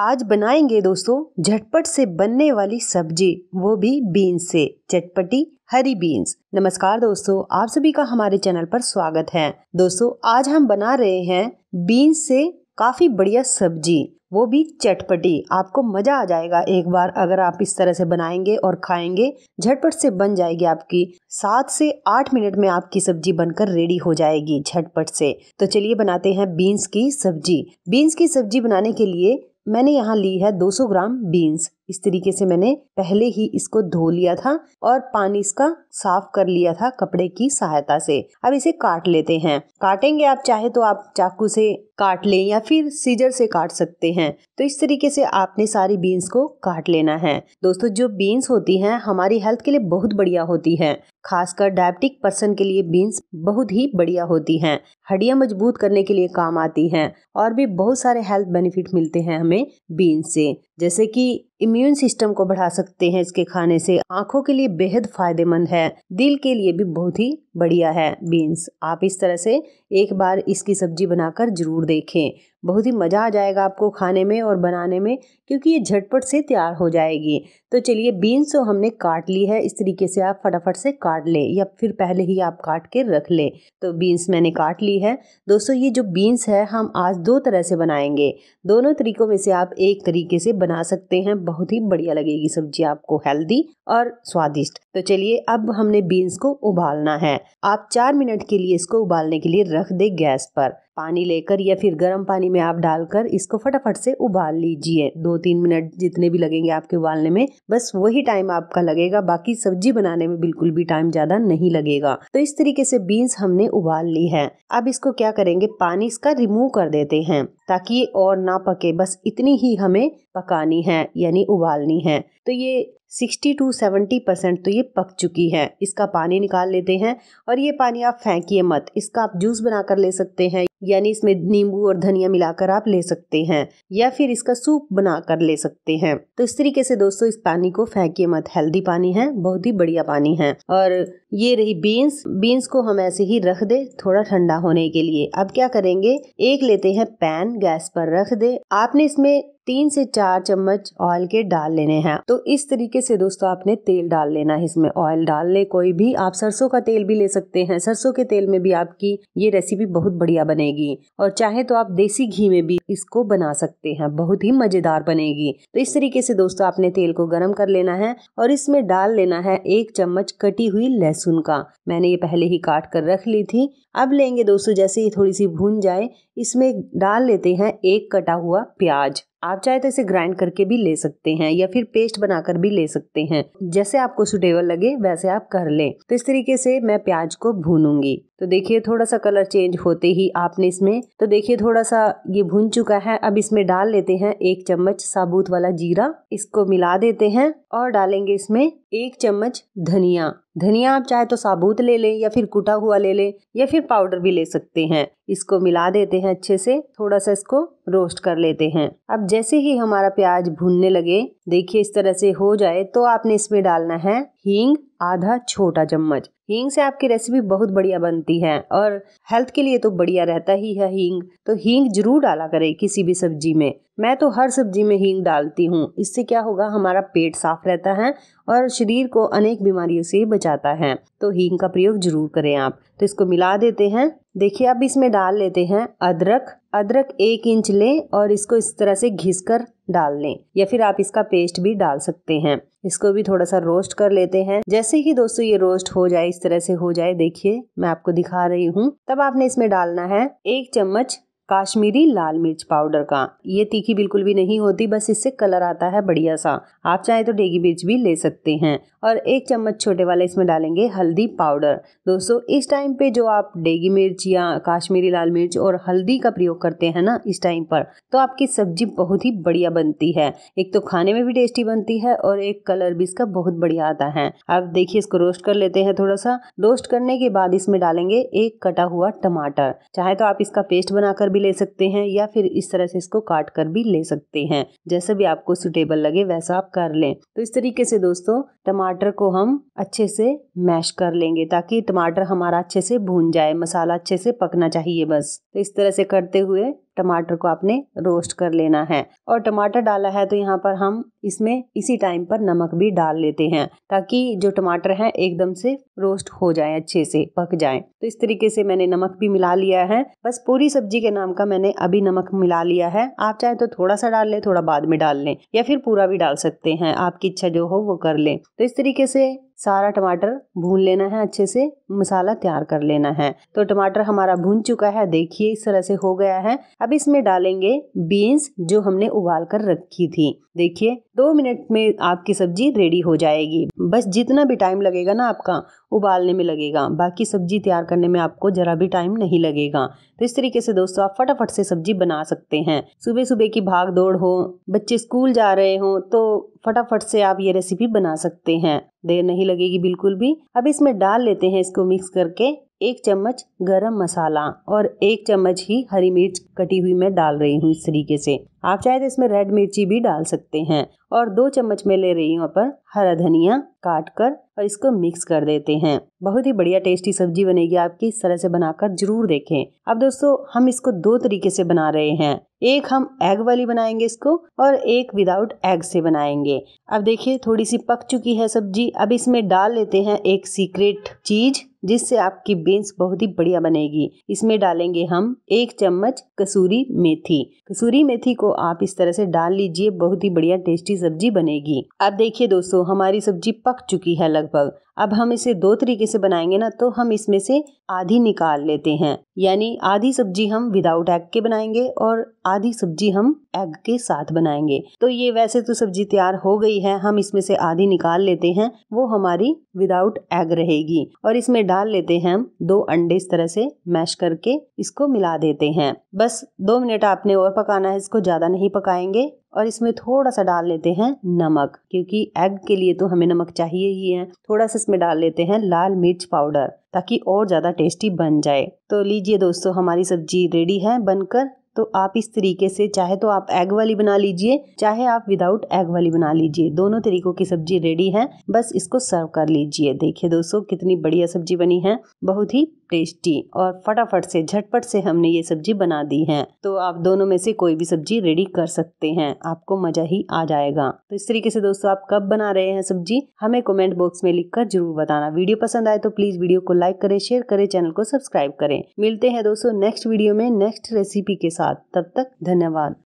आज बनाएंगे दोस्तों झटपट से बनने वाली सब्जी वो भी बीन्स से चटपटी हरी बीन्स नमस्कार दोस्तों आप सभी का हमारे चैनल पर स्वागत है दोस्तों आज हम बना रहे हैं बीन्स से काफी बढ़िया सब्जी वो भी चटपटी आपको मजा आ जाएगा एक बार अगर आप इस तरह से बनाएंगे और खाएंगे झटपट से बन जाएगी आपकी सात से आठ मिनट में आपकी सब्जी बनकर रेडी हो जाएगी झटपट से तो चलिए बनाते हैं बीन्स की सब्जी बीन्स की सब्जी बनाने के लिए मैंने यहाँ ली है 200 ग्राम बीन्स इस तरीके से मैंने पहले ही इसको धो लिया था और पानी इसका साफ कर लिया था कपड़े की सहायता से अब इसे काट लेते हैं काटेंगे आप चाहे तो आप चाकू से काट लें या फिर सीजर से काट सकते हैं तो इस तरीके से आपने सारी बीन्स को काट लेना है दोस्तों जो बीन्स होती हैं हमारी हेल्थ के लिए बहुत बढ़िया होती है खासकर डायबिटिक पर्सन के लिए बीन्स बहुत ही बढ़िया होती हैं हड्डियाँ मजबूत करने के लिए काम आती हैं और भी बहुत सारे हेल्थ बेनिफिट मिलते हैं हमें बीन्स से जैसे कि इम्यून सिस्टम को बढ़ा सकते हैं इसके खाने से आंखों के लिए बेहद फायदेमंद है दिल के लिए भी बहुत ही बढ़िया है बीन्स आप इस तरह से एक बार इसकी सब्जी बनाकर जरूर देखें बहुत ही मज़ा आ जाएगा आपको खाने में और बनाने में क्योंकि ये झटपट से तैयार हो जाएगी तो चलिए बीन्स तो हमने काट ली है इस तरीके से आप फटाफट से काट लें या फिर पहले ही आप काट के रख लें तो बीन्स मैंने काट ली रेसिपी है दोस्तों ये जो बीन्स है हम आज दो तरह से बनाएंगे दोनों तरीकों में से आप एक तरीके से बना सकते हैं बहुत ही बढ़िया लगेगी सब्जी आपको हेल्दी और स्वादिष्ट तो चलिए अब हमने बीन्स को उबालना है आप चार मिनट के लिए इसको उबालने के लिए रख दे गैस पर पानी लेकर या फिर गर्म पानी में आप डालकर इसको फटाफट से उबाल लीजिए दो तीन मिनट जितने भी लगेंगे आपके उबालने में बस वही टाइम आपका लगेगा बाकी सब्जी बनाने में बिल्कुल भी टाइम ज़्यादा नहीं लगेगा तो इस तरीके से बीन्स हमने उबाल ली है अब इसको क्या करेंगे पानी इसका रिमूव कर देते हैं ताकि ये और ना पके बस इतनी ही हमें पकानी है यानी उबालनी है तो ये सिक्सटी टू सेवेंटी परसेंट तो ये पक चुकी है इसका पानी निकाल लेते हैं और ये पानी आप फेंकिए मत इसका आप जूस बनाकर ले सकते हैं यानी इसमें नींबू और धनिया मिलाकर आप ले सकते हैं या फिर इसका सूप बनाकर ले सकते हैं तो इस तरीके से दोस्तों इस पानी को फेंकिए मत हेल्दी पानी है बहुत ही बढ़िया पानी है और ये रही बीन्स बीन्स को हम ऐसे ही रख दे थोड़ा ठंडा होने के लिए अब क्या करेंगे एक लेते हैं पैन गैस पर रख दे आपने इसमें तीन से चार चम्मच ऑयल के डाल लेने हैं तो इस तरीके से दोस्तों आपने तेल डाल लेना है इसमें ऑयल डाल ले कोई भी आप सरसों का तेल भी ले सकते हैं सरसों के तेल में भी आपकी ये रेसिपी बहुत बढ़िया बनेगी और चाहे तो आप देसी घी में भी इसको बना सकते हैं बहुत ही मजेदार बनेगी तो इस तरीके से दोस्तों आपने तेल को गर्म कर लेना है और इसमें डाल लेना है एक चम्मच कटी हुई लहसुन का मैंने ये पहले ही काट कर रख ली थी अब लेंगे दोस्तों जैसे ही थोड़ी सी भून जाए इसमें डाल लेते हैं एक कटा हुआ प्याज आप चाहे तो इसे ग्राइंड करके भी ले सकते हैं या फिर पेस्ट बनाकर भी ले सकते हैं जैसे आपको सुटेबल लगे वैसे आप कर लें तो इस तरीके से मैं प्याज को भूनूंगी तो देखिए थोड़ा सा कलर चेंज होते ही आपने इसमें तो देखिए थोड़ा सा ये भुन चुका है अब इसमें डाल लेते हैं एक चम्मच साबुत वाला जीरा इसको मिला देते हैं और डालेंगे इसमें एक चम्मच धनिया धनिया आप चाहे तो साबुत ले लें या फिर कुटा हुआ ले लें या फिर पाउडर भी ले सकते हैं इसको मिला देते हैं अच्छे से थोड़ा सा इसको रोस्ट कर लेते हैं अब जैसे ही हमारा प्याज भूनने लगे देखिए इस तरह से हो जाए तो आपने इसमें डालना है हींग आधा छोटा चम्मच हींग से आपकी रेसिपी बहुत बढ़िया बनती है और हेल्थ के लिए तो बढ़िया रहता ही है हींग तो हींग जरूर डाला करें किसी भी सब्जी में मैं तो हर सब्जी में हींग डालती हूँ इससे क्या होगा हमारा पेट साफ रहता है और शरीर को अनेक बीमारियों से बचाता है तो हींग का प्रयोग जरूर करें आप तो इसको मिला देते हैं देखिए अब इसमें डाल लेते हैं अदरक अदरक एक इंच लें और इसको इस तरह से घिस कर डाल लें या फिर आप इसका पेस्ट भी डाल सकते हैं इसको भी थोड़ा सा रोस्ट कर लेते हैं जैसे ही दोस्तों ये रोस्ट हो जाए इस तरह से हो जाए देखिए मैं आपको दिखा रही हूँ तब आपने इसमें डालना है एक चम्मच काश्मीरी लाल मिर्च पाउडर का ये तीखी बिल्कुल भी नहीं होती बस इससे कलर आता है बढ़िया सा आप चाहे तो डेगी मिर्च भी ले सकते हैं और एक चम्मच छोटे वाले इसमें डालेंगे हल्दी पाउडर दोस्तों इस टाइम पे जो आप डेगी मिर्च या काश्मीरी लाल मिर्च और हल्दी का प्रयोग करते हैं ना इस टाइम पर तो आपकी सब्जी बहुत ही बढ़िया बनती है एक तो खाने में भी टेस्टी बनती है और एक कलर भी इसका बहुत बढ़िया आता है अब देखिए इसको रोस्ट कर लेते हैं थोड़ा सा रोस्ट करने के बाद इसमें डालेंगे एक कटा हुआ टमाटर चाहे तो आप इसका पेस्ट बनाकर भी ले सकते हैं या फिर इस तरह से इसको काट कर भी ले सकते हैं जैसे भी आपको सुटेबल लगे वैसा आप कर लें तो इस तरीके से दोस्तों टमाटर को हम अच्छे से मैश कर लेंगे ताकि टमाटर हमारा अच्छे से भून जाए मसाला अच्छे से पकना चाहिए बस तो इस तरह से करते हुए टमाटर को आपने रोस्ट कर लेना है और टमाटर डाला है तो यहाँ पर हम इसमें इसी टाइम पर नमक भी डाल लेते हैं ताकि जो टमाटर है एकदम से रोस्ट हो जाए अच्छे से पक जाए तो इस तरीके से मैंने नमक भी मिला लिया है बस पूरी सब्जी के नाम का मैंने अभी नमक मिला लिया है आप चाहे तो थोड़ा सा डाल लें थोड़ा बाद में डाल लें या फिर पूरा भी डाल सकते हैं आपकी इच्छा जो हो वो कर लें तो इस तरीके से सारा टमाटर भून लेना है अच्छे से मसाला तैयार कर लेना है तो टमाटर हमारा भून चुका है देखिए इस तरह से हो गया है अब इसमें डालेंगे बीन्स जो हमने उबाल कर रखी थी देखिए दो मिनट में आपकी सब्जी रेडी हो जाएगी बस जितना भी टाइम लगेगा ना आपका उबालने में लगेगा बाकी सब्जी तैयार करने में आपको ज़रा भी टाइम नहीं लगेगा तो इस तरीके से दोस्तों आप फटाफट से सब्जी बना सकते हैं सुबह सुबह की भाग दौड़ हो बच्चे स्कूल जा रहे हो तो फटाफट से आप ये रेसिपी बना सकते हैं देर नहीं लगेगी बिल्कुल भी अब इसमें डाल लेते हैं इसको मिक्स करके एक चम्मच गरम मसाला और एक चम्मच ही हरी मिर्च कटी हुई मैं डाल रही हूँ इस तरीके से आप चाहे तो इसमें रेड मिर्ची भी डाल सकते हैं और दो चम्मच में ले रही हूँ पर हरा धनिया काट कर और इसको मिक्स कर देते हैं बहुत ही बढ़िया टेस्टी सब्जी बनेगी आपकी इस तरह से बनाकर जरूर देखें अब दोस्तों हम इसको दो तरीके से बना रहे हैं एक हम एग वाली बनाएंगे इसको और एक विदाउट एग से बनाएंगे अब देखिए थोड़ी सी पक चुकी है सब्जी अब इसमें डाल लेते हैं एक सीक्रेट चीज जिससे आपकी बीन्स बहुत ही बढ़िया बनेगी इसमें डालेंगे हम एक चम्मच कसूरी मेथी कसूरी मेथी को आप इस तरह से डाल लीजिए बहुत ही बढ़िया टेस्टी सब्जी बनेगी अब देखिए दोस्तों हमारी सब्जी पक चुकी है लगभग अब हम इसे दो तरीके से बनाएंगे ना तो हम इसमें से आधी निकाल लेते हैं यानी आधी सब्जी हम विदाउट एग के बनाएंगे और आधी सब्जी हम एग के साथ बनाएंगे तो ये वैसे तो सब्जी तैयार हो गई होती है हम इसमें से आधी निकाल लेते हैं वो हमारी विदाउट एग रहेगी और इसमें डाल लेते हैं हम दो अंडे इस तरह से मैश करके इसको मिला देते हैं बस दो मिनट आपने और पकाना है इसको ज़्यादा नहीं पकाएंगे और इसमें थोड़ा सा डाल लेते हैं नमक क्योंकि एग के लिए तो हमें नमक चाहिए ही है थोड़ा सा इसमें डाल लेते हैं लाल मिर्च पाउडर ताकि और ज़्यादा टेस्टी बन जाए तो लीजिए दोस्तों हमारी सब्जी रेडी है बनकर तो आप इस तरीके से चाहे तो आप एग वाली बना लीजिए चाहे आप विदाउट एग वाली बना लीजिए दोनों तरीकों की सब्जी रेडी है बस इसको सर्व कर लीजिए देखिए दोस्तों कितनी बढ़िया सब्जी बनी है बहुत ही टेस्टी और फटाफट से झटपट से हमने ये सब्जी बना दी है तो आप दोनों में से कोई भी सब्जी रेडी कर सकते हैं आपको मजा ही आ जाएगा तो इस तरीके से दोस्तों आप कब बना रहे हैं सब्जी हमें कमेंट बॉक्स में लिखकर जरूर बताना वीडियो पसंद आए तो प्लीज वीडियो को लाइक करें शेयर करें चैनल को सब्सक्राइब करें मिलते हैं दोस्तों नेक्स्ट वीडियो में नेक्स्ट रेसिपी के साथ तब तक धन्यवाद